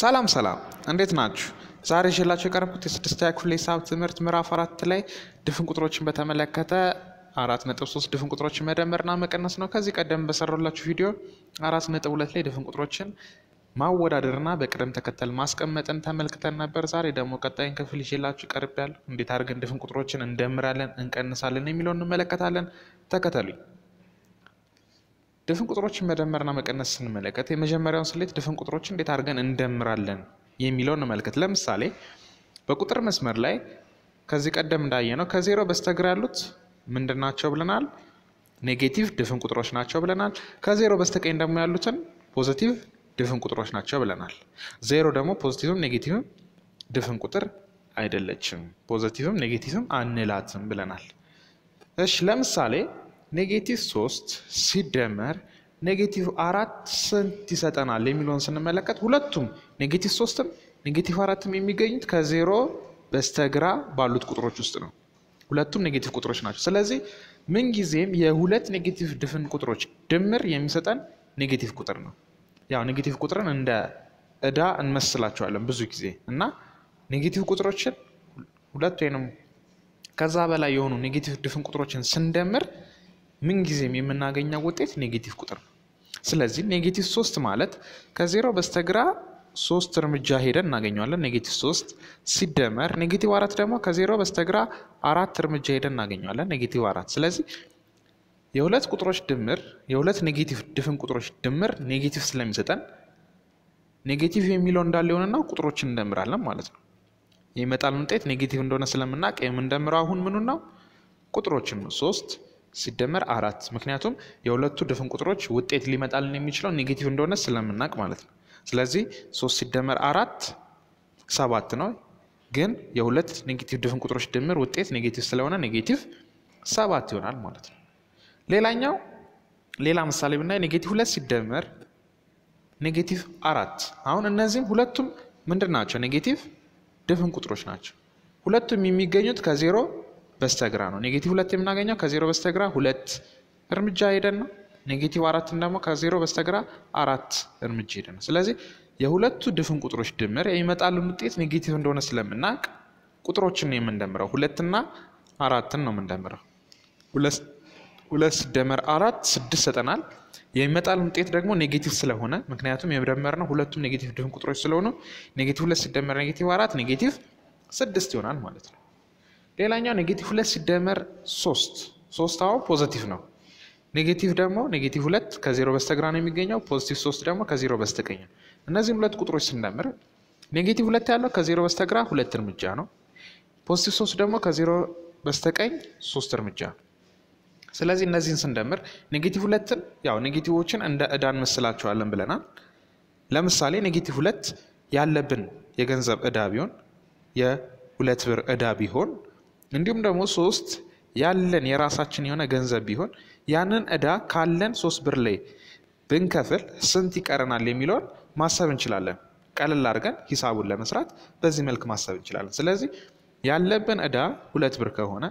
ሰላም ሰላም እንዴት ናችሁ? ዛሬ ይዤላችሁ የቀረብኩት የስድስተኛ ክፍል ሂሳብ ትምህርት ምዕራፍ አራት ላይ ድፍን ቁጥሮችን በተመለከተ አራት ነጥብ ሶስት ድፍን ቁጥሮችን መደመርና መቀነስ ነው። ከዚህ ቀደም በሰራላችሁ ቪዲዮ አራት ነጥብ ሁለት ላይ ድፍን ቁጥሮችን ማወዳደርና በቅደም ተከተል ማስቀመጥን ተመልክተን ነበር። ዛሬ ደግሞ ቀጣይን ክፍል ይዤላችሁ ቀርቤያለሁ። እንዴት አድርገን ድፍን ቁጥሮችን እንደምራለን፣ እንቀንሳለን የሚለውን እንመለከታለን። ተከተሉኝ። ድፍን ቁጥሮችን መደመርና መቀነስ ስንመለከት የመጀመሪያውን ስሌት ድፍን ቁጥሮች እንዴት አድርገን እንደምራለን የሚለውን እንመልከት። ለምሳሌ በቁጥር መስመር ላይ ከዚህ ቀደም እንዳየ ነው ከዜሮ በስተግራ ያሉት ምንድን ናቸው ብለናል? ኔጌቲቭ ድፍን ቁጥሮች ናቸው ብለናል። ከዜሮ በስተቀኝ ደግሞ ያሉትን ፖዚቲቭ ድፍን ቁጥሮች ናቸው ብለናል። ዜሮ ደግሞ ፖዚቲቭም ኔጌቲቭም ድፍን ቁጥር አይደለችም። ፖዚቲቭም ኔጌቲቭም አንላትም ብለናል። እሺ ለምሳሌ ኔጌቲቭ ሶስት ሲደመር ኔጌቲቭ አራት ስንት ይሰጠናል የሚለውን ስንመለከት ሁለቱም ኔጌቲቭ ሶስትም ኔጌቲቭ አራትም የሚገኙት ከዜሮ በስተግራ ባሉት ቁጥሮች ውስጥ ነው። ሁለቱም ኔጌቲቭ ቁጥሮች ናቸው። ስለዚህ ምንጊዜም የሁለት ኔጌቲቭ ድፍን ቁጥሮች ድምር የሚሰጠን ኔጌቲቭ ቁጥር ነው። ያው ኔጌቲቭ ቁጥርን እንደ እዳ እንመስላቸዋለን ብዙ ጊዜ እና ኔጌቲቭ ቁጥሮችን ሁለት ወይንም ከዛ በላይ የሆኑ ኔጌቲቭ ድፍን ቁጥሮችን ስንደምር ምንጊዜም የምናገኘው ውጤት ኔጌቲቭ ቁጥር ነው። ስለዚህ ኔጌቲቭ ሶስት ማለት ከዜሮ በስተግራ ሶስት እርምጃ ሄደን እናገኘዋለን። ኔጌቲቭ ሶስት ሲደመር ኔጌቲቭ አራት ደግሞ ከዜሮ በስተግራ አራት እርምጃ ሄደን እናገኘዋለን። ኔጌቲቭ አራት ስለዚህ የሁለት ቁጥሮች ድምር የሁለት ኔጌቲቭ ድፍን ቁጥሮች ድምር ኔጌቲቭ ስለሚሰጠን ኔጌቲቭ የሚለው እንዳለ የሆነና ቁጥሮችን እንደምራለን ማለት ነው። የመጣልን ውጤት ኔጌቲቭ እንደሆነ ስለምናውቅ የምንደምረው አሁን ምኑን ነው? ቁጥሮችን ነው። ሶስት ሲደመር አራት ምክንያቱም የሁለቱ ድፍን ቁጥሮች ውጤት ሊመጣልን የሚችለው ኔጌቲቭ እንደሆነ ስለምናቅ ማለት ነው። ስለዚህ ሶስት ሲደመር አራት ሰባት ነው። ግን የሁለት ኔጌቲቭ ድፍን ቁጥሮች ድምር ውጤት ኔጌቲቭ ስለሆነ ኔጌቲቭ ሰባት ይሆናል ማለት ነው። ሌላኛው ሌላ ምሳሌ ብናይ ኔጌቲቭ ሁለት ሲደመር ኔጌቲቭ አራት አሁን እነዚህም ሁለቱም ምንድን ናቸው? ኔጌቲቭ ድፍን ቁጥሮች ናቸው። ሁለቱም የሚገኙት ከዜሮ በስተግራ ነው። ኔጌቲቭ ሁለት የምናገኘው ከዜሮ በስተግራ ሁለት እርምጃ ሄደን ነው። ኔጌቲቭ አራትን ደግሞ ከዜሮ በስተግራ አራት እርምጃ ሄደን ነው። ስለዚህ የሁለቱ ድፍን ቁጥሮች ድምር የሚመጣልን ውጤት ኔጌቲቭ እንደሆነ ስለምናውቅ ቁጥሮችን ነው የምንደምረው። ሁለትና አራትን ነው የምንደምረው። ሁለት ስደመር አራት ስድስት ሰጠናል። የሚመጣልን ውጤት ደግሞ ኔጌቲቭ ስለሆነ ምክንያቱም የመደመር ነው ሁለቱም ኔጌቲቭ ድፍን ቁጥሮች ስለሆኑ ኔጌቲቭ ሁለት ስደመር ኔጌቲቭ አራት ኔጌቲቭ ስድስት ይሆናል ማለት ነው። ሌላኛው ኔጌቲቭ ሁለት ሲደመር ሶስት ሶስት አዎ ፖዘቲቭ ነው። ኔጌቲቭ ደግሞ ኔጌቲቭ ሁለት ከዜሮ በስተግራ ነው የሚገኘው። ፖዚቲቭ ሶስት ደግሞ ከዜሮ በስተቀኝ ነው። እነዚህም ሁለት ቁጥሮች ስንደምር ኔጌቲቭ ሁለት ያለው ከዜሮ በስተግራ ሁለት እርምጃ ነው። ፖዚቲቭ ሶስት ደግሞ ከዜሮ በስተቀኝ ሶስት እርምጃ ነው። ስለዚህ እነዚህን ስንደምር ኔጌቲቭ ሁለትን ያው ኔጌቲቮችን እንደ እዳን እንመስላቸዋለን ብለናል። ለምሳሌ ኔጌቲቭ ሁለት ያለብን የገንዘብ ዕዳ ቢሆን የሁለት ብር እዳ ቢሆን እንዲሁም ደግሞ ሶስት ያለን የራሳችን የሆነ ገንዘብ ቢሆን ያንን እዳ ካለን ሶስት ብር ላይ ብንከፍል ስንት ይቀረናል የሚለውን ማሰብ እንችላለን። ቀለል አድርገን ሂሳቡን ለመስራት በዚህ መልክ ማሰብ እንችላለን። ስለዚህ ያለብን እዳ ሁለት ብር ከሆነ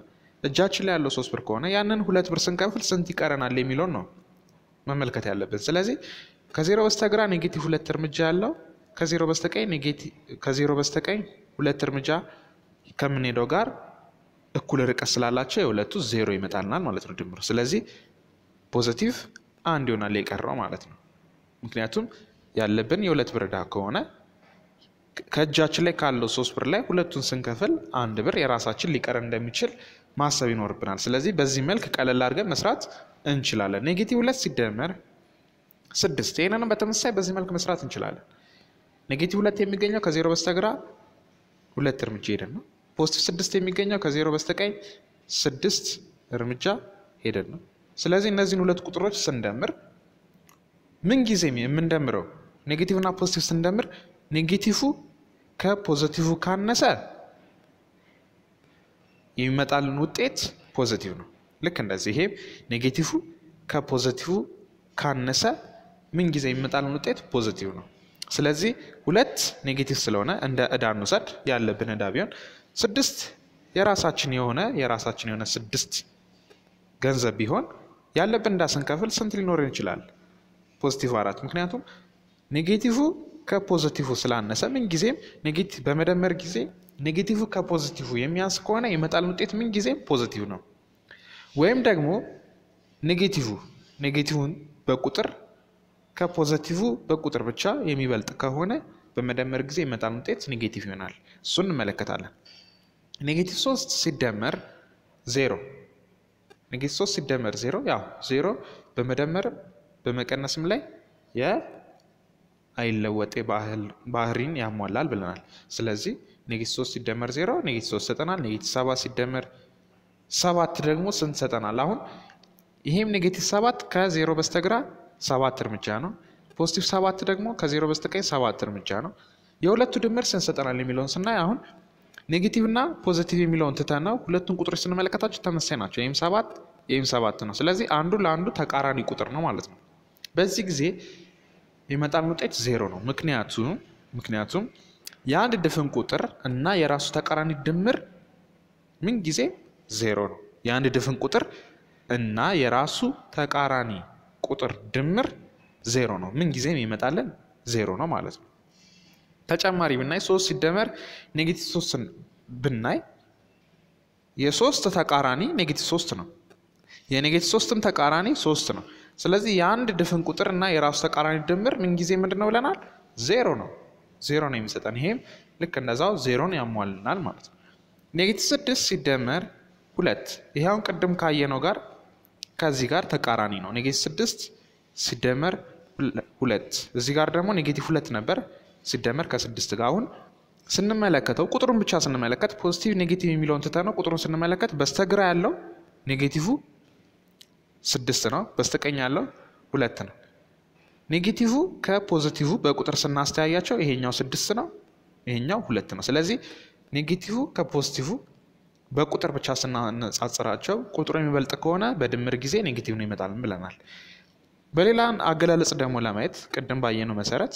እጃችን ላይ ያለው ሶስት ብር ከሆነ ያንን ሁለት ብር ስንከፍል ስንት ይቀረናል የሚለውን ነው መመልከት ያለብን። ስለዚህ ከዜሮ በስተግራ ኔጌቲቭ ሁለት እርምጃ ያለው ከዜሮ በስተቀኝ ኔጌቲቭ ከዜሮ በስተቀኝ ሁለት እርምጃ ከምንሄደው ጋር እኩል ርቀት ስላላቸው የሁለቱ ዜሮ ይመጣልናል ማለት ነው ድምሩ። ስለዚህ ፖዘቲቭ አንድ ይሆናል የቀረው ማለት ነው። ምክንያቱም ያለብን የሁለት ብር ዕዳ ከሆነ ከእጃችን ላይ ካለው ሶስት ብር ላይ ሁለቱን ስንከፍል አንድ ብር የራሳችን ሊቀር እንደሚችል ማሰብ ይኖርብናል። ስለዚህ በዚህ መልክ ቀለል አድርገን መስራት እንችላለን። ኔጌቲቭ ሁለት ሲደመር ስድስት ይህንንም በተመሳሳይ በዚህ መልክ መስራት እንችላለን። ኔጌቲቭ ሁለት የሚገኘው ከዜሮ በስተግራ ሁለት እርምጃ ሄደን ነው። ፖስቲቭ ስድስት የሚገኘው ከዜሮ በስተቀኝ ስድስት እርምጃ ሄደን ነው። ስለዚህ እነዚህን ሁለት ቁጥሮች ስንደምር ምንጊዜም የምንደምረው ኔጌቲቭ እና ፖዚቲቭ ስንደምር ኔጌቲቭ ከፖዘቲቭ ካነሰ የሚመጣልን ውጤት ፖዘቲቭ ነው። ልክ እንደዚህ ይሄ ኔጌቲቭ ከፖዘቲቭ ካነሰ ምንጊዜ የሚመጣልን ውጤት ፖዘቲቭ ነው። ስለዚህ ሁለት ኔጌቲቭ ስለሆነ እንደ እዳ እንውሰድ ያለብን እዳ ቢሆን ስድስት የራሳችን የሆነ የራሳችን የሆነ ስድስት ገንዘብ ቢሆን ያለብን እዳ ስንከፍል ስንት ሊኖረን ይችላል? ፖዚቲቭ አራት። ምክንያቱም ኔጌቲቭ ከፖዚቲቭ ስላነሰ ምንጊዜም ኔጌቲቭ በመደመር ጊዜ ኔጌቲቭ ከፖዚቲቭ የሚያንስ ከሆነ የመጣልን ውጤት ምን ጊዜም ፖዚቲቭ ነው። ወይም ደግሞ ኔጌቲቭ ኔጌቲቭን በቁጥር ከፖዘቲቭ በቁጥር ብቻ የሚበልጥ ከሆነ በመደመር ጊዜ የመጣን ውጤት ኔጌቲቭ ይሆናል። እሱን እንመለከታለን። ኔጌቲቭ ሶስት ሲደመር ዜሮ ኔጌቲቭ ሶስት ሲደመር ዜሮ ያው ዜሮ በመደመር በመቀነስም ላይ የአይለወጤ ባህሪን ያሟላል ብለናል። ስለዚህ ኔጌቲቭ ሶስት ሲደመር ዜሮ ኔጌቲቭ ሶስት ሰጠናል። ኔጌቲቭ ሰባት ሲደመር ሰባት ደግሞ ስንት አሁን ይሄም ኔጌቲቭ ሰባት ከዜሮ በስተግራ ሰባት እርምጃ ነው። ፖዚቲቭ ሰባት ደግሞ ከዜሮ በስተቀኝ ሰባት እርምጃ ነው። የሁለቱ ድምር ስንት ይሰጠናል የሚለውን ስናይ አሁን ኔጌቲቭ እና ፖዘቲቭ የሚለውን ትተን ነው ሁለቱን ቁጥሮች ስንመለከታቸው ተመሳሳይ ናቸው። ይህም ሰባት ይህም ሰባት ነው። ስለዚህ አንዱ ለአንዱ ተቃራኒ ቁጥር ነው ማለት ነው። በዚህ ጊዜ የመጣን ውጤት ዜሮ ነው። ምክንያቱም ምክንያቱም የአንድ ድፍን ቁጥር እና የራሱ ተቃራኒ ድምር ምን ጊዜ ዜሮ ነው። የአንድ ድፍን ቁጥር እና የራሱ ተቃራኒ ቁጥር ድምር ዜሮ ነው። ምን ጊዜም ይመጣልን ዜሮ ነው ማለት ነው። ተጨማሪ ብናይ ሶስት ሲደመር ኔጌቲቭ ሶስትን ብናይ የሶስት ተቃራኒ ኔጌቲቭ ሶስት ነው። የኔጌቲቭ ሶስትም ተቃራኒ ሶስት ነው። ስለዚህ የአንድ ድፍን ቁጥር እና የራሱ ተቃራኒ ድምር ምን ጊዜ ምንድን ነው ብለናል? ዜሮ ነው። ዜሮ ነው የሚሰጠን። ይሄም ልክ እንደዛው ዜሮን ያሟልናል ማለት ነው። ኔጌቲቭ ስድስት ሲደመር ሁለት ይሄውን ቅድም ካየነው ጋር ከዚህ ጋር ተቃራኒ ነው። ኔጌቲቭ ስድስት ሲደመር ሁለት እዚህ ጋር ደግሞ ኔጌቲቭ ሁለት ነበር ሲደመር ከስድስት ጋር አሁን ስንመለከተው ቁጥሩን ብቻ ስንመለከት ፖዚቲቭ ኔጌቲቭ የሚለውን ትተ ነው ቁጥሩን ስንመለከት በስተግራ ያለው ኔጌቲቭ ስድስት ነው፣ በስተቀኝ ያለው ሁለት ነው። ኔጌቲቭ ከፖዚቲቭ በቁጥር ስናስተያያቸው ይሄኛው ስድስት ነው፣ ይሄኛው ሁለት ነው። ስለዚህ ኔጌቲቭ ከፖዚቲቭ በቁጥር ብቻ ስናነጻጽራቸው ቁጥሩ የሚበልጥ ከሆነ በድምር ጊዜ ኔጌቲቭ ነው ይመጣል ብለናል። በሌላ አገላለጽ ደግሞ ለማየት ቅድም ባየነው መሰረት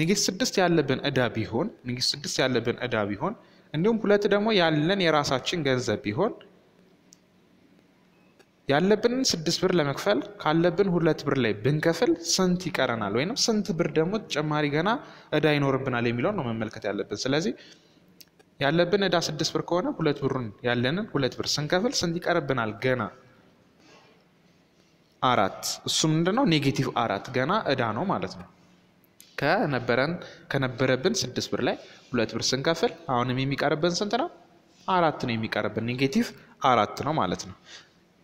ንግሥት ስድስት ያለብን እዳ ቢሆን ንግሥት ስድስት ያለብን እዳ ቢሆን እንዲሁም ሁለት ደግሞ ያለን የራሳችን ገንዘብ ቢሆን ያለብንን ስድስት ብር ለመክፈል ካለብን ሁለት ብር ላይ ብንከፍል ስንት ይቀረናል? ወይም ስንት ብር ደግሞ ተጨማሪ ገና እዳ ይኖርብናል የሚለውን ነው መመልከት ያለብን። ስለዚህ ያለብን እዳ ስድስት ብር ከሆነ ሁለት ብሩን ያለንን ሁለት ብር ስንከፍል ስንት ይቀርብናል? ገና አራት። እሱ ምንድነው? ኔጌቲቭ አራት ገና እዳ ነው ማለት ነው። ከነበረን ከነበረብን ስድስት ብር ላይ ሁለት ብር ስንከፍል አሁንም የሚቀርብን ስንት ነው? አራት ነው የሚቀርብን። ኔጌቲቭ አራት ነው ማለት ነው።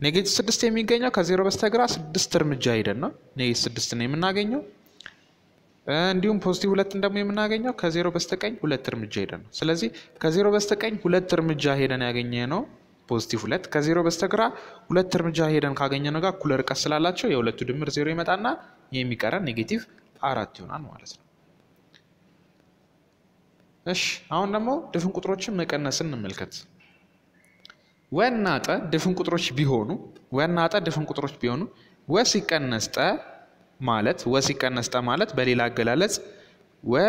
ኔጌቲቭ ስድስት የሚገኘው ከዜሮ በስተግራ ስድስት እርምጃ ሄደን ነው ኔጌቲቭ ስድስት ነው የምናገኘው። እንዲሁም ፖዚቲቭ ሁለትን ደግሞ የምናገኘው ከዜሮ በስተቀኝ ሁለት እርምጃ ሄደን ነው። ስለዚህ ከዜሮ በስተቀኝ ሁለት እርምጃ ሄደን ያገኘ ነው ፖዚቲቭ ሁለት ከዜሮ በስተግራ ሁለት እርምጃ ሄደን ካገኘ ነው ጋር እኩል ርቀት ስላላቸው የሁለቱ ድምር ዜሮ ይመጣና የሚቀረን ኔጌቲቭ አራት ይሆናል ማለት ነው። እሺ አሁን ደግሞ ድፍን ቁጥሮችን መቀነስ እንመልከት። ወናጠ ድፍን ቁጥሮች ቢሆኑ ወናጠ ድፍን ቁጥሮች ቢሆኑ ወ ሲቀነስ ጠ ማለት ወ ሲቀነስ ጠ ማለት በሌላ አገላለጽ ወ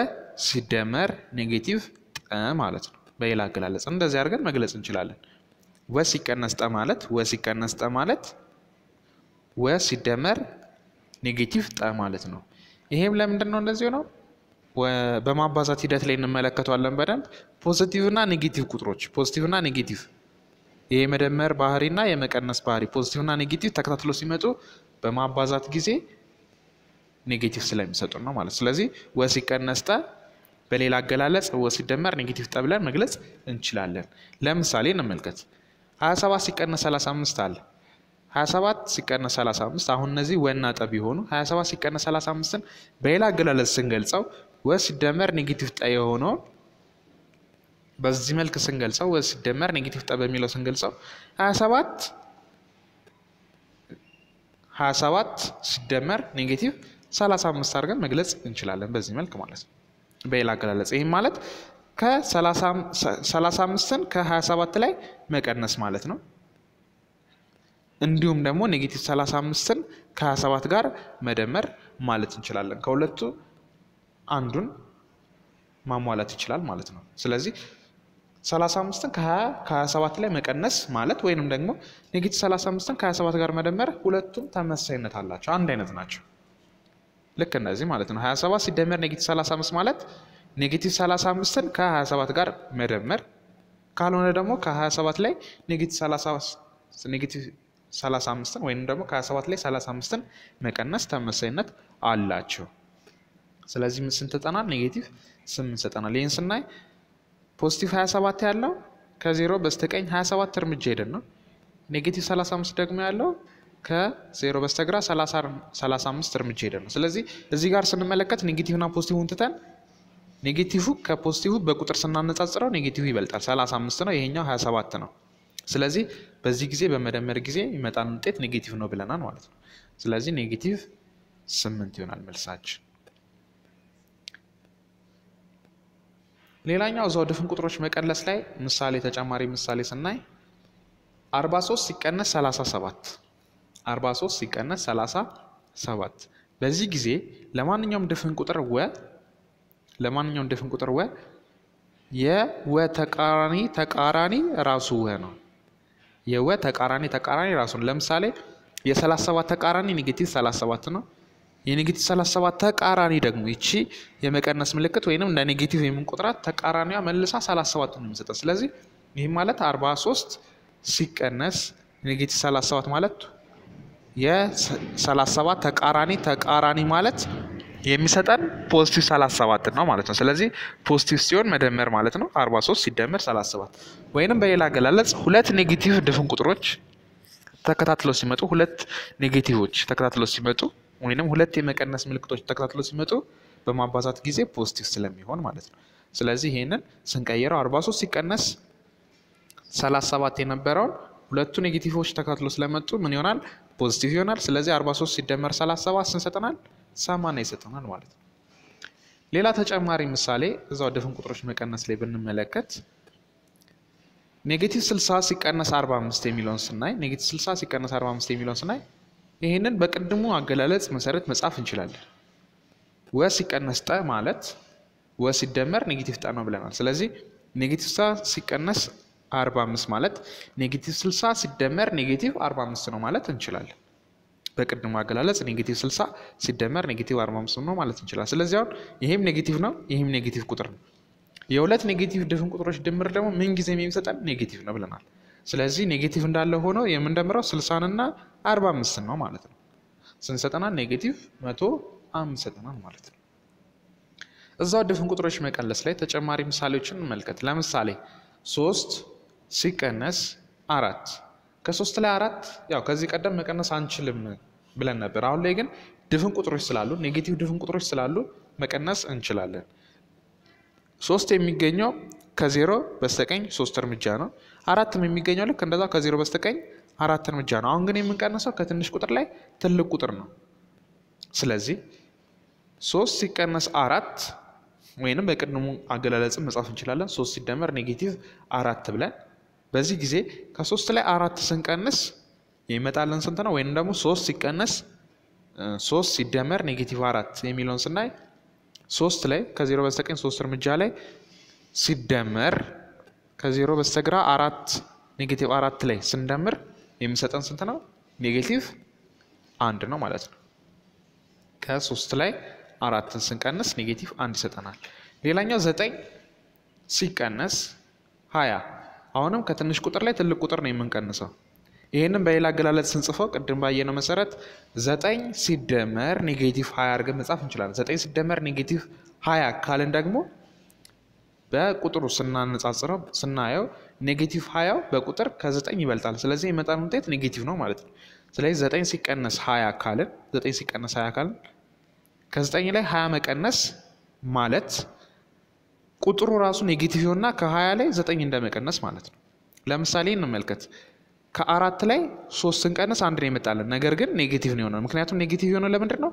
ሲደመር ኔጌቲቭ ጠ ማለት ነው። በሌላ አገላለጽ እንደዚህ አድርገን መግለጽ እንችላለን። ወ ሲቀነስ ጠ ማለት ወ ሲቀነስ ጠ ማለት ወ ሲደመር ኔጌቲቭ ጠ ማለት ነው። ይሄም ለምንድን ነው እንደዚህ ነው? በማባዛት ሂደት ላይ እንመለከተዋለን በደንብ እና ኔጌቲቭ ቁጥሮች ና ኔጌቲቭ የመደመር ባህሪና የመቀነስ ባህሪ ና ኔጌቲቭ ተከታትሎ ሲመጡ በማባዛት ጊዜ ኔጌቲቭ ስለሚሰጡን ነው ማለት ስለዚህ ወ ሲቀነስ ጠ በሌላ አገላለጽ ወ ሲደመር ኔጌቲቭ ጠ ብለን መግለጽ እንችላለን። ለምሳሌ እንመልከት። 27 ሲቀነስ 35 አለ። 27 ሲቀነስ 35 አሁን እነዚህ ወና ጠ ቢሆኑ 27 ሲቀነስ 35ን በሌላ አገላለጽ ስንገልጸው ወ ሲደመር ኔጌቲቭ ጠ የሆነውን በዚህ መልክ ስንገልጸው ወ ሲደመር ኔጌቲቭ ጠ በሚለው ስንገልጸው 27 27 ሲደመር ኔጌቲቭ ሰላሳ አምስት አድርገን መግለጽ እንችላለን በዚህ መልክ ማለት ነው በሌላ አገላለጽ ይህም ማለት ከሰላሳ አምስትን ከሀያ ሰባት ላይ መቀነስ ማለት ነው እንዲሁም ደግሞ ኔጌቲቭ ሰላሳ አምስትን ከሀያ ሰባት ጋር መደመር ማለት እንችላለን ከሁለቱ አንዱን ማሟላት ይችላል ማለት ነው ስለዚህ 35ን ከሀያ ሰባት ላይ መቀነስ ማለት ወይንም ደግሞ ኔጌቲቭ ሰላሳ አምስትን ከሀያ ሰባት ጋር መደመር ሁለቱም ተመሳሳይነት አላቸው አንድ አይነት ናቸው ልክ እነዚህ ማለት ነው 27 ሲደመር ኔጌቲቭ 35 ማለት ኔጌቲቭ 35ን ከ27 ጋር መደመር ካልሆነ ደግሞ ከ27 ላይ ኔጌቲቭ 35ን ወይም ደግሞ ከ27 ላይ 35ን መቀነስ ተመሳይነት አላቸው። ስለዚህ ምን ስንተጠናል? ኔጌቲቭ 8 ሰጠናል። ይህን ስናይ ፖዚቲቭ 27 ያለው ከዜሮ በስተቀኝ 27 እርምጃ ሄደን ነው። ኔጌቲቭ 35 ደግሞ ያለው ከዜሮ በስተግራ 35 እርምጃ ሄደ ነው። ስለዚህ እዚህ ጋር ስንመለከት ኔጌቲቭና ፖዚቲቭን ትተን ኔጌቲቭ ከፖዚቲቭ በቁጥር ስናነጻጽረው ኔጌቲቭ ይበልጣል። 35 ነው፣ ይሄኛው 27 ነው። ስለዚህ በዚህ ጊዜ በመደመር ጊዜ ይመጣን ውጤት ኔጌቲቭ ነው ብለናል ማለት ነው። ስለዚህ ኔጌቲቭ ስምንት ይሆናል መልሳችን። ሌላኛው እዛው ድፍን ቁጥሮች መቀለስ ላይ ምሳሌ ተጨማሪ ምሳሌ ስናይ 43 ሲቀነስ 37 43 ሲቀነስ 37። በዚህ ጊዜ ለማንኛውም ድፍን ቁጥር ወ ለማንኛውም ድፍን ቁጥር ወ የወ ተቃራኒ ተቃራኒ ራሱ ወ ነው። የወ ተቃራኒ ተቃራኒ ራሱ ነው። ለምሳሌ የ37 ተቃራኒ ኔጌቲቭ 37 ነው። የኔጌቲቭ 37 ተቃራኒ ደግሞ ይቺ የመቀነስ ምልክት ወይንም እንደ ኔጌቲቭ የምንቆጥራት ተቃራኒዋ መልሳ 37 ነው የምንሰጠው። ስለዚህ ይህም ማለት 43 ሲቀነስ ኔጌቲቭ 37 ማለት የሰላሰባት ተቃራኒ ተቃራኒ ማለት የሚሰጠን ፖዚቲቭ 37 ነው ማለት ነው። ስለዚህ ፖዚቲቭ ሲሆን መደመር ማለት ነው 43 ሲደመር 37 ወይንም በሌላ አገላለጽ ሁለት ኔጌቲቭ ድፍን ቁጥሮች ተከታትለው ሲመጡ ሁለት ኔጌቲቮች ተከታትለው ሲመጡ ወይንም ሁለት የመቀነስ ምልክቶች ተከታትለው ሲመጡ በማባዛት ጊዜ ፖዚቲቭ ስለሚሆን ማለት ነው። ስለዚህ ይህንን ስንቀይረው 43 ሲቀነስ 37 የነበረውን ሁለቱ ኔጌቲቮች ተከታትሎ ስለመጡ ምን ይሆናል? ፖዚቲቭ ይሆናል። ስለዚህ 43 ሲደመር 37 ስንት ይሰጠናል? 80 ይሰጠናል ማለት ነው። ሌላ ተጨማሪ ምሳሌ እዛው ድፍን ቁጥሮች መቀነስ ላይ ብንመለከት ኔጌቲቭ 60 ሲቀነስ 45 የሚለውን ስናይ ኔጌቲቭ 60 ሲቀነስ 45 የሚለውን ስናይ ይህንን በቅድሙ አገላለጽ መሰረት መጻፍ እንችላለን። ወ ሲቀነስ ጠ ማለት ወ ሲደመር ኔጌቲቭ ጠ ነው ብለናል። ስለዚህ ኔጌቲቭ 60 ሲቀነስ 45 ማለት ኔጌቲቭ 60 ሲደመር ኔጌቲቭ 45 ነው ማለት እንችላለን። በቅድሙ አገላለጽ ኔጌቲቭ 60 ሲደመር ኔጌቲቭ 45 ነው ማለት እንችላለን። ስለዚህ አሁን ይሄም ኔጌቲቭ ነው፣ ይሄም ኔጌቲቭ ቁጥር ነው። የሁለት ኔጌቲቭ ድፍን ቁጥሮች ድምር ደግሞ ምን ጊዜ የሚሰጠን ኔጌቲቭ ነው ብለናል። ስለዚህ ኔጌቲቭ እንዳለ ሆኖ የምንደምረው 60 እና 45 ነው ማለት ነው። ስንሰጠናል ኔጌቲቭ መቶ ማለት ነው። እዛው ድፍን ቁጥሮች መቀለስ ላይ ተጨማሪ ምሳሌዎችን እንመልከት። ለምሳሌ ሶስት ሲቀነስ አራት ከሶስት ላይ አራት ያው ከዚህ ቀደም መቀነስ አንችልም ብለን ነበር። አሁን ላይ ግን ድፍን ቁጥሮች ስላሉ ኔጌቲቭ ድፍን ቁጥሮች ስላሉ መቀነስ እንችላለን። ሶስት የሚገኘው ከዜሮ በስተቀኝ ሶስት እርምጃ ነው። አራትም የሚገኘው ልክ እንደዛ ከዜሮ በስተቀኝ አራት እርምጃ ነው። አሁን ግን የምንቀንሰው ከትንሽ ቁጥር ላይ ትልቅ ቁጥር ነው። ስለዚህ ሶስት ሲቀነስ አራት ወይንም በቅድሙ አገላለጽም መጻፍ እንችላለን። ሶስት ሲደመር ኔጌቲቭ አራት ብለን በዚህ ጊዜ ከሶስት ላይ አራት ስንቀንስ የሚመጣልን ስንት ነው? ወይም ደግሞ ሶስት ሲቀነስ ሶስት ሲደመር ኔጌቲቭ አራት የሚለውን ስናይ ሶስት ላይ ከዜሮ በስተቀኝ ሶስት እርምጃ ላይ ሲደመር ከዜሮ በስተግራ አራት ኔጌቲቭ አራት ላይ ስንደምር የሚሰጠን ስንት ነው? ኔጌቲቭ አንድ ነው ማለት ነው። ከሶስት ላይ አራትን ስንቀንስ ኔጌቲቭ አንድ ይሰጠናል። ሌላኛው ዘጠኝ ሲቀነስ ሀያ አሁንም ከትንሽ ቁጥር ላይ ትልቅ ቁጥር ነው የምንቀንሰው። ይህንም በሌላ አገላለጽ ስንጽፈው ቅድም ባየነው መሰረት ዘጠኝ ሲደመር ኔጌቲቭ ሀያ አድርገን መጻፍ እንችላለን። ዘጠኝ ሲደመር ኔጌቲቭ ሀያ ካልን ደግሞ በቁጥሩ ስናነጻጽረው ስናየው ኔጌቲቭ ሀያው በቁጥር ከዘጠኝ ይበልጣል። ስለዚህ የመጣን ውጤት ኔጌቲቭ ነው ማለት ነው። ስለዚህ ዘጠኝ ሲቀነስ ሀያ ካልን ዘጠኝ ሲቀነስ ሀያ ካልን ከዘጠኝ ላይ ሀያ መቀነስ ማለት ቁጥሩ ራሱ ኔጌቲቭ ይሆንና ከ20 ላይ ዘጠኝ እንደመቀነስ ማለት ነው። ለምሳሌ እንመልከት። ከአራት ላይ ሶስት ስንቀንስ አንድ ነው የመጣለን። ነገር ግን ኔጌቲቭ ነው የሆነው። ምክንያቱም ኔጌቲቭ የሆነው ለምንድን ነው?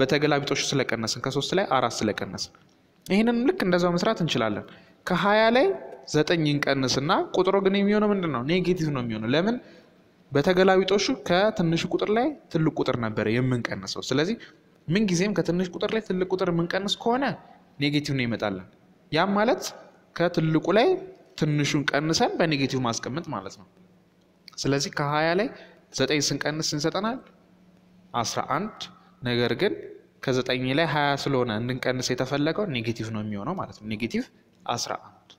በተገላቢጦሽ ስለቀነስን ከሶስት ላይ አራት ስለቀነስን። ይህንን ልክ እንደዛው መስራት እንችላለን። ከሀያ ላይ ዘጠኝ እንቀንስና ቁጥሩ ግን የሚሆነው ምንድን ነው? ኔጌቲቭ ነው የሚሆነው። ለምን? በተገላቢጦሹ ከትንሹ ቁጥር ላይ ትልቅ ቁጥር ነበረ የምንቀንሰው። ስለዚህ ምንጊዜም ከትንሽ ቁጥር ላይ ትልቅ ቁጥር የምንቀንስ ከሆነ ኔጌቲቭ ነው ይመጣለን ያም ማለት ከትልቁ ላይ ትንሹን ቀንሰን በኔጌቲቭ ማስቀመጥ ማለት ነው። ስለዚህ ከሀያ ላይ ዘጠኝ ስንቀንስ ስንሰጠናል አስራ አንድ ነገር ግን ከዘጠኝ ላይ ሀያ ስለሆነ እንድንቀንስ የተፈለገው ኔጌቲቭ ነው የሚሆነው ማለት ነው። ኔጌቲቭ አስራ አንድ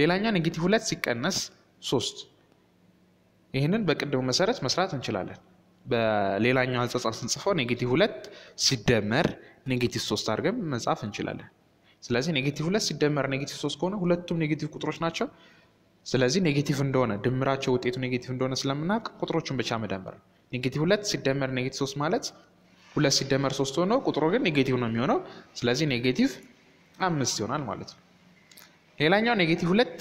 ሌላኛው ኔጌቲቭ ሁለት ሲቀነስ ሶስት ይህንን በቅድም መሰረት መስራት እንችላለን። በሌላኛው አጻጻፍ ስንጽፈው ኔጌቲቭ ሁለት ሲደመር ኔጌቲቭ ሶስት አድርገን መጻፍ እንችላለን። ስለዚህ ኔጌቲቭ ሁለት ሲደመር ኔጌቲቭ ሶስት ከሆነ ሁለቱም ኔጌቲቭ ቁጥሮች ናቸው። ስለዚህ ኔጌቲቭ እንደሆነ ድምራቸው ውጤቱ ኔጌቲቭ እንደሆነ ስለምናውቅ ቁጥሮቹን ብቻ መደመር ኔጌቲቭ ሁለት ሲደመር ኔጌቲቭ ሶስት ማለት ሁለት ሲደመር ሶስት ሆኖ ቁጥሩ ግን ኔጌቲቭ ነው የሚሆነው። ስለዚህ ኔጌቲቭ አምስት ይሆናል ማለት ነው። ሌላኛው ኔጌቲቭ ሁለት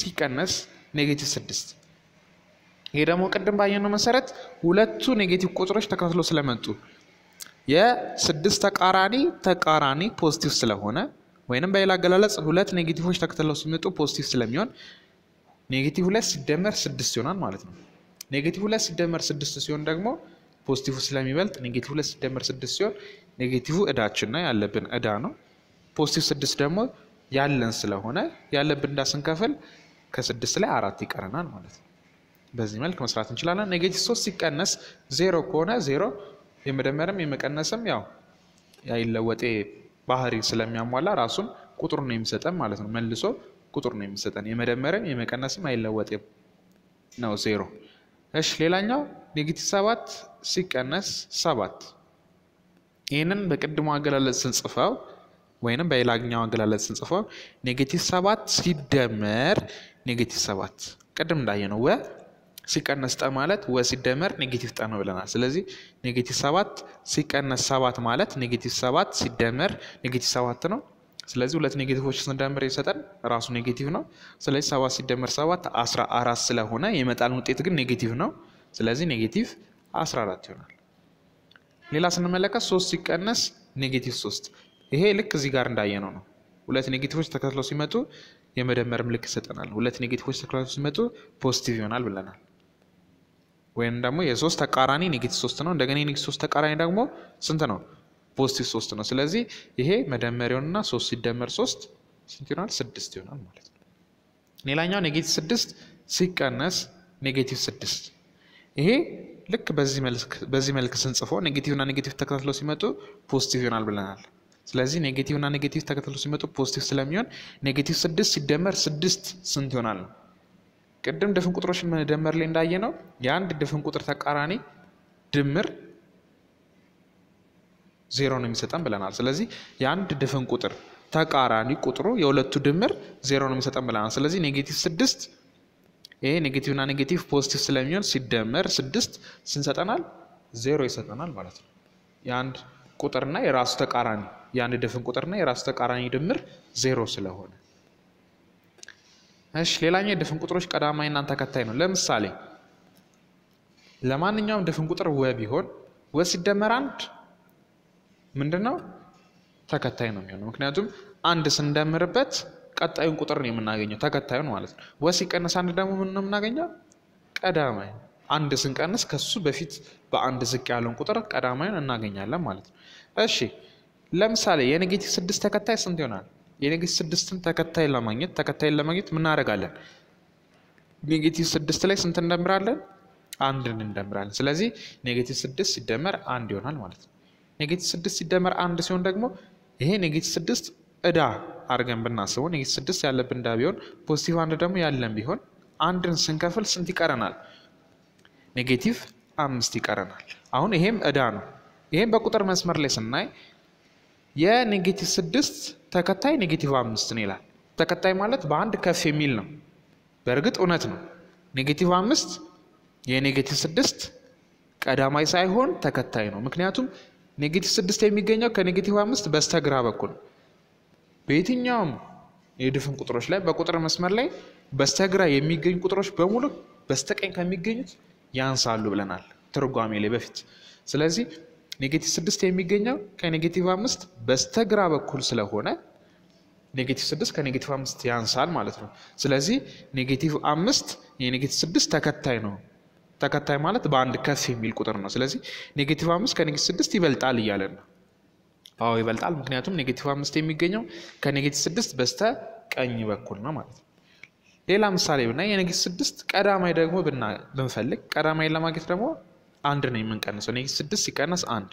ሲቀነስ ኔጌቲቭ ስድስት ይሄ ደግሞ ቅድም ባየነው መሰረት ሁለቱ ኔጌቲቭ ቁጥሮች ተከታትሎ ስለመጡ የስድስት ተቃራኒ ተቃራኒ ፖዚቲቭ ስለሆነ ወይንም በሌላ አገላለጽ ሁለት ኔጌቲቮች ተከትለው ሲመጡ ፖዚቲቭ ስለሚሆን ኔጌቲቭ ሁለት ሲደመር ስድስት ይሆናል ማለት ነው። ኔጌቲቭ ሁለት ሲደመር ስድስት ሲሆን ደግሞ ፖዚቲቭ ስለሚበልጥ ኔጌቲቭ ሁለት ሲደመር ስድስት ሲሆን ኔጌቲቭ እዳችን ነው ያለብን እዳ ነው። ፖዚቲቭ ስድስት ደግሞ ያለን ስለሆነ ያለብን እዳ ስንከፍል ከስድስት ላይ አራት ይቀረናል ማለት ነው። በዚህ መልክ መስራት እንችላለን። ኔጌቲቭ ሶስት ሲቀነስ ዜሮ ከሆነ ዜሮ የመደመርም የመቀነስም ያው ያይለወጤ ባህሪ ስለሚያሟላ ራሱን ቁጥር ነው የሚሰጠን ማለት ነው። መልሶ ቁጥር ነው የሚሰጠን የመደመርም የመቀነስም አይለወጤ ነው ዜሮ። እሺ ሌላኛው ኔጌቲቭ ሰባት ሲቀነስ ሰባት ይህንን በቅድሞ አገላለጽ ስንጽፈው ወይንም በሌላኛው አገላለጽ ስንጽፈው ኔጌቲቭ ሰባት ሲደመር ኔጌቲቭ ሰባት ቅድም እንዳየነው ወ ሲቀነስ ጠ ማለት ወ ሲደመር ኔጌቲቭ ጠ ነው ብለናል። ስለዚህ ኔጌቲቭ ሰባት ሲቀነስ ሰባት ማለት ኔጌቲቭ ሰባት ሲደመር ኔጌቲቭ ሰባት ነው። ስለዚህ ሁለት ኔጌቲቮች ስንደምር የሰጠን ራሱ ኔጌቲቭ ነው። ስለዚህ ሰባት ሲደመር ሰባት አስራ አራት ስለሆነ የመጣልን ውጤት ግን ኔጌቲቭ ነው። ስለዚህ ኔጌቲቭ 14 ይሆናል። ሌላ ስንመለከት ሶስት ሲቀነስ ኔጌቲቭ ሶስት ይሄ ልክ እዚህ ጋር እንዳየነው ነው። ሁለት ኔጌቲቮች ተከትለው ሲመጡ የመደመር ምልክት ይሰጠናል። ሁለት ኔጌቲቮች ተከትለው ሲመጡ ፖዚቲቭ ይሆናል ብለናል። ወይም ደግሞ የሶስት ተቃራኒ ኔጌቲቭ ሶስት ነው። እንደገና የኔጌቲቭ ሶስት ተቃራኒ ደግሞ ስንት ነው? ፖዚቲቭ ሶስት ነው። ስለዚህ ይሄ መደመሪያውንና ሶስት ሲደመር ሶስት ስንት ይሆናል? ስድስት ይሆናል ማለት ነው። ሌላኛው ኔጌቲቭ ስድስት ሲቀነስ ኔጌቲቭ ስድስት ይሄ ልክ በዚህ መልክ ስንጽፎ ኔጌቲቭና ኔጌቲቭ ተከታትለው ሲመጡ ፖዚቲቭ ይሆናል ብለናል። ስለዚህ ኔጌቲቭና ኔጌቲቭ ተከታትለው ሲመጡ ፖዚቲቭ ስለሚሆን ኔጌቲቭ ስድስት ሲደመር ስድስት ስንት ይሆናል ነው ቅድም ድፍን ቁጥሮችን መደመር ላይ እንዳየ ነው የአንድ ድፍን ቁጥር ተቃራኒ ድምር ዜሮ ነው የሚሰጠን ብለናል። ስለዚህ የአንድ ድፍን ቁጥር ተቃራኒ ቁጥሩ የሁለቱ ድምር ዜሮ ነው የሚሰጠን ብለናል። ስለዚህ ኔጌቲቭ ስድስት ይሄ ኔጌቲቭ ና ኔጌቲቭ ፖዚቲቭ ስለሚሆን ሲደመር ስድስት ስንሰጠናል ዜሮ ይሰጠናል ማለት ነው። የአንድ ቁጥርና የራሱ ተቃራኒ የአንድ ድፍን ቁጥርና የራሱ ተቃራኒ ድምር ዜሮ ስለሆነ እሺ ሌላኛው የድፍን ቁጥሮች ቀዳማይና ተከታይ ነው። ለምሳሌ ለማንኛውም ድፍን ቁጥር ወ ቢሆን ወ ሲደመር አንድ ምንድን ነው? ተከታይ ነው የሚሆነው። ምክንያቱም አንድ ስንደምርበት ቀጣዩን ቁጥር ነው የምናገኘው ተከታዩን ማለት ነው። ወ ሲቀነስ አንድ ደግሞ ምን ነው የምናገኘው? ቀዳማይ። አንድ ስንቀንስ ከሱ በፊት በአንድ ዝቅ ያለውን ቁጥር ቀዳማዩን እናገኛለን ማለት ነው። እሺ ለምሳሌ የኔጌቲቭ ስድስት ተከታይ ስንት ይሆናል? የኔጌቲቭ ስድስትን ተከታይ ለማግኘት ተከታይን ለማግኘት እናደርጋለን ኔጌቲቭ ስድስት ላይ ስንት እንደምራለን? አንድን እንደምራለን። ስለዚህ ኔጌቲቭ ስድስት ሲደመር አንድ ይሆናል ማለት ነው። ኔጌቲቭ ስድስት ሲደመር አንድ ሲሆን ደግሞ ይሄ ኔጌቲቭ ስድስት እዳ አድርገን ብናስበው ኔጌቲቭ ስድስት ያለብን እዳ ቢሆን ፖዚቲቭ አንድ ደግሞ ያለን ቢሆን አንድን ስንከፍል ስንት ይቀረናል? ኔጌቲቭ አምስት ይቀረናል። አሁን ይሄም እዳ ነው። ይሄም በቁጥር መስመር ላይ ስናይ የኔጌቲቭ ስድስት ተከታይ ኔጌቲቭ አምስት ነው ይላል። ተከታይ ማለት በአንድ ከፍ የሚል ነው። በእርግጥ እውነት ነው። ኔጌቲቭ አምስት የኔጌቲቭ ስድስት ቀዳማይ ሳይሆን ተከታይ ነው። ምክንያቱም ኔጌቲቭ ስድስት የሚገኘው ከኔጌቲቭ አምስት በስተግራ በኩል በየትኛውም የድፍን ቁጥሮች ላይ በቁጥር መስመር ላይ በስተግራ የሚገኙ ቁጥሮች በሙሉ በስተቀኝ ከሚገኙት ያንሳሉ ብለናል ትርጓሜ ላይ በፊት ስለዚህ ኔጌቲቭ ስድስት የሚገኘው ከኔጌቲቭ አምስት በስተግራ በኩል ስለሆነ ኔጌቲቭ ስድስት ከኔጌቲቭ አምስት ያንሳል ማለት ነው። ስለዚህ ኔጌቲቭ አምስት የኔጌቲቭ ስድስት ተከታይ ነው። ተከታይ ማለት በአንድ ከፍ የሚል ቁጥር ነው። ስለዚህ ኔጌቲቭ አምስት ከኔጌቲቭ ስድስት ይበልጣል እያለን ነው። አዎ ይበልጣል፣ ምክንያቱም ኔጌቲቭ አምስት የሚገኘው ከኔጌቲቭ ስድስት በስተ ቀኝ በኩል ነው ማለት ነው። ሌላ ምሳሌ ብናይ የኔጌቲቭ ስድስት ቀዳማይ ደግሞ ብንፈልግ ቀዳማይን ለማግኘት ደግሞ አንድ ነው የምንቀንሰው። ኔጌቲቭ ስድስት ሲቀነስ አንድ።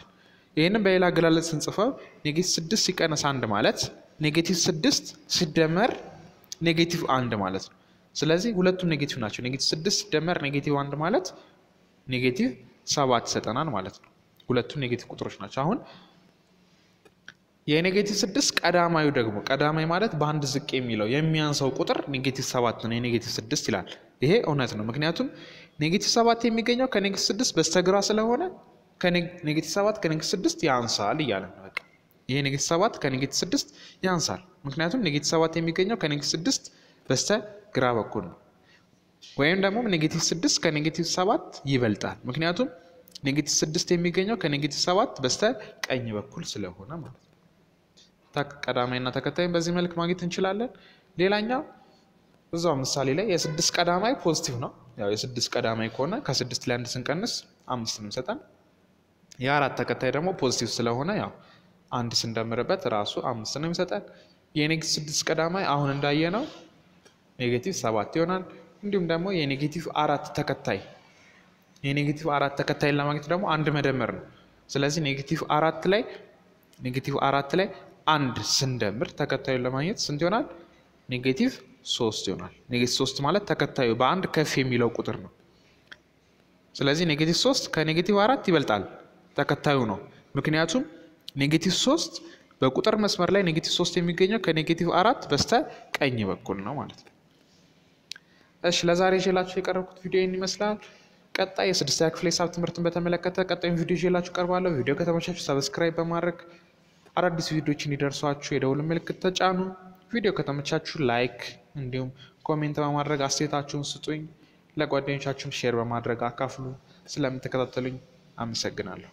ይህንም በሌላ አገላለጽ ስንጽፈው ኔጌቲቭ ስድስት ሲቀነስ አንድ ማለት ኔጌቲቭ ስድስት ሲደመር ኔጌቲቭ አንድ ማለት ነው። ስለዚህ ሁለቱም ኔጌቲቭ ናቸው። ኔጌቲቭ ስድስት ሲደመር ኔጌቲቭ አንድ ማለት ኔጌቲቭ ሰባት ይሰጠናል ማለት ነው። ሁለቱም ኔጌቲቭ ቁጥሮች ናቸው። አሁን የኔጌቲቭ ስድስት ቀዳማዩ ደግሞ ቀዳማይ ማለት በአንድ ዝቅ የሚለው የሚያንሰው ቁጥር ኔጌቲቭ ሰባት ነው። የኔጌቲቭ ስድስት ይላል። ይሄ እውነት ነው። ምክንያቱም ኔጌቲቭ ሰባት የሚገኘው ከኔጌቲቭ ስድስት በስተግራ ስለሆነ ኔጌቲቭ ሰባት ከኔጌቲቭ ስድስት ያንሳል እያለ ነው። በቃ ይሄ ኔጌቲቭ ሰባት ከኔጌቲቭ ስድስት ያንሳል። ምክንያቱም ኔጌቲቭ ሰባት የሚገኘው ከኔጌቲቭ ስድስት በስተግራ በኩል ነው። ወይም ደግሞ ኔጌቲቭ ስድስት ከኔጌቲቭ ሰባት ይበልጣል። ምክንያቱም ኔጌቲቭ ስድስት የሚገኘው ከኔጌቲቭ ሰባት በስተ ቀኝ በኩል ስለሆነ ማለት ነው። ቀዳማይና ተከታይን በዚህ መልክ ማግኘት እንችላለን። ሌላኛው እዛው ምሳሌ ላይ የስድስት ቀዳማይ ፖዚቲቭ ነው። ያው የስድስት ቀዳማይ ከሆነ ከስድስት ላይ አንድ ስንቀንስ አምስት እንሰጠን። የአራት ተከታይ ደግሞ ፖዚቲቭ ስለሆነ ያው አንድ ስንደምርበት ራሱ አምስት ነው የሚሰጠን። የኔጌቲቭ ስድስት ቀዳማይ አሁን እንዳየ ነው ኔጌቲቭ ሰባት ይሆናል። እንዲሁም ደግሞ የኔጌቲቭ አራት ተከታይ የኔጌቲቭ አራት ተከታይን ለማግኘት ደግሞ አንድ መደመር ነው። ስለዚህ ኔጌቲቭ አራት ላይ ኔጌቲቭ አራት ላይ አንድ ስንደምር ተከታዩን ለማግኘት ስንት ይሆናል? ኔጌቲቭ ሶስት ይሆናል። ኔጌቲቭ ሶስት ማለት ተከታዩ በአንድ ከፍ የሚለው ቁጥር ነው። ስለዚህ ኔጌቲቭ ሶስት ከኔጌቲቭ አራት ይበልጣል ተከታዩ ነው። ምክንያቱም ኔጌቲቭ ሶስት በቁጥር መስመር ላይ ኔጌቲቭ ሶስት የሚገኘው ከኔጌቲቭ አራት በስተ ቀኝ በኩል ነው ማለት ነው። እሺ ለዛሬ ይዤላችሁ የቀረብኩት ቪዲዮ ይህን ይመስላል። ቀጣይ የስድስተኛ ክፍል ሂሳብ ትምህርትን በተመለከተ ቀጣዩን ቪዲዮ ይዤላችሁ ቀርባለሁ። ቪዲዮ ከተመቻችሁ ሰብስክራይብ በማድረግ አዳዲስ ቪዲዮዎች እንዲደርሷችሁ የደውል ምልክት ተጫኑ። ቪዲዮ ከተመቻችሁ ላይክ እንዲሁም ኮሜንት በማድረግ አስተያየታችሁን ስጡኝ። ለጓደኞቻችሁም ሼር በማድረግ አካፍሉ። ስለምትከታተሉኝ አመሰግናለሁ።